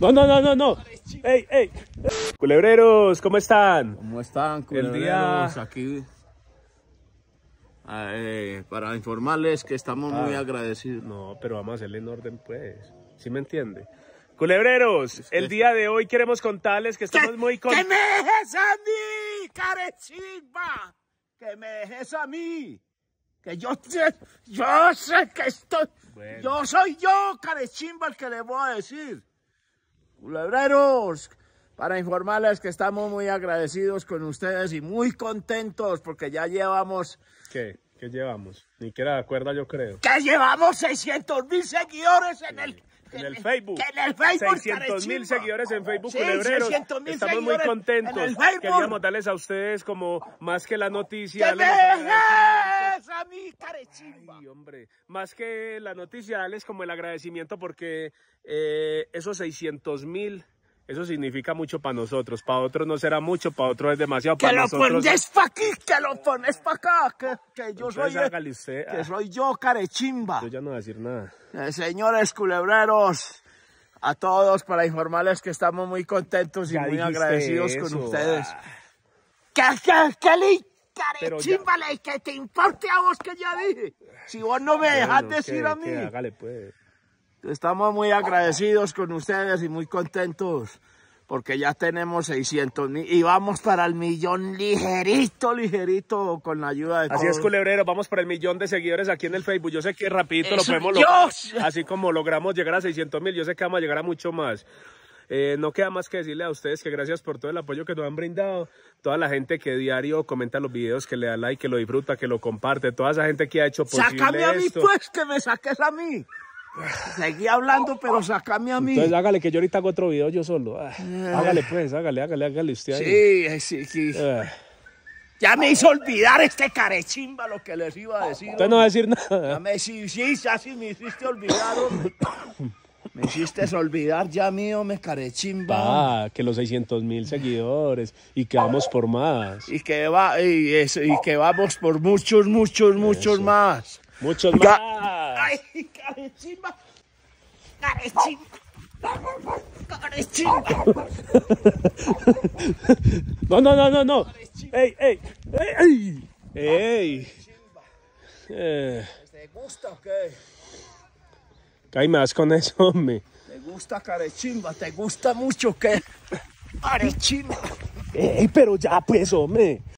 No, no, no, no, no. ¡Ey, ey! Culebreros, ¿cómo están? ¿Cómo están, culebreros? Aquí ah, eh, para informarles que estamos muy ah. agradecidos. No, pero vamos a hacerle en orden, pues. ¿Sí me entiende? Culebreros, el día de hoy queremos contarles que estamos muy con... ¡Que me dejes a mí, carechiva! ¡Que me dejes a mí! Que yo, yo sé que estoy... Yo soy yo, carechimba, el que le voy a decir. Culebreros, para informarles que estamos muy agradecidos con ustedes y muy contentos porque ya llevamos... ¿Qué? ¿Qué llevamos? Ni que era de acuerdo, yo creo. Que llevamos 600 mil seguidores en el... En, el Facebook. En 600 mil seguidores en Facebook, culebreros. Estamos muy contentos. Queríamos darles a ustedes como más que la noticia a mí, carechimba. hombre. Más que la noticia, Es como el agradecimiento porque eh, esos 600 mil, eso significa mucho para nosotros. Para otros no será mucho, para otros es demasiado. Que lo pones para aquí, que lo pones para acá, que, yo soy. que soy yo, carechimba. Yo ya no voy a decir nada. Eh, señores culebreros a todos para informarles que estamos muy contentos y muy agradecidos con ustedes. Ah. ¿Qué, qué, y que te importe a vos que ya dije. Si vos no me dejas decir a mí. pues. Estamos muy agradecidos con ustedes y muy contentos porque ya tenemos 600 mil y vamos para el millón ligerito, ligerito con la ayuda de Así es, culebrero, vamos para el millón de seguidores aquí en el Facebook. Yo sé que rapidito lo podemos lograr. Así como logramos llegar a 600 mil, yo sé que vamos a llegar a mucho más. Eh, no queda más que decirle a ustedes que gracias por todo el apoyo que nos han brindado, toda la gente que diario comenta los videos, que le da like, que lo disfruta, que lo comparte, toda esa gente que ha hecho posible Sácame a mí pues, que me saques a mí. Seguí hablando, pero sácame a mí. Entonces hágale que yo ahorita hago otro video yo solo. Ah, eh. Hágale pues, hágale, hágale, hágale usted Sí, sí, sí. Eh. Ya me hizo olvidar este carechimba lo que les iba a decir. Usted no va a decir nada. Ya me, sí, sí, ya me hiciste olvidar, Me hiciste olvidar ya mío, me carechimba. Ah, que los 600 mil seguidores y que vamos por más. Y que, va, y, eso, y que vamos por muchos, muchos, muchos más. Muchos más. Ay, carechimba. Carechimba. Carechimba. No, no, no, no, no. Ey, ey, ey, ey. Ey. Eh. ¿Te gusta o qué? ¿Qué hay más con eso, hombre? Te gusta carechimba, te gusta mucho que... Arechimba. Ey, eh, pero ya pues, hombre.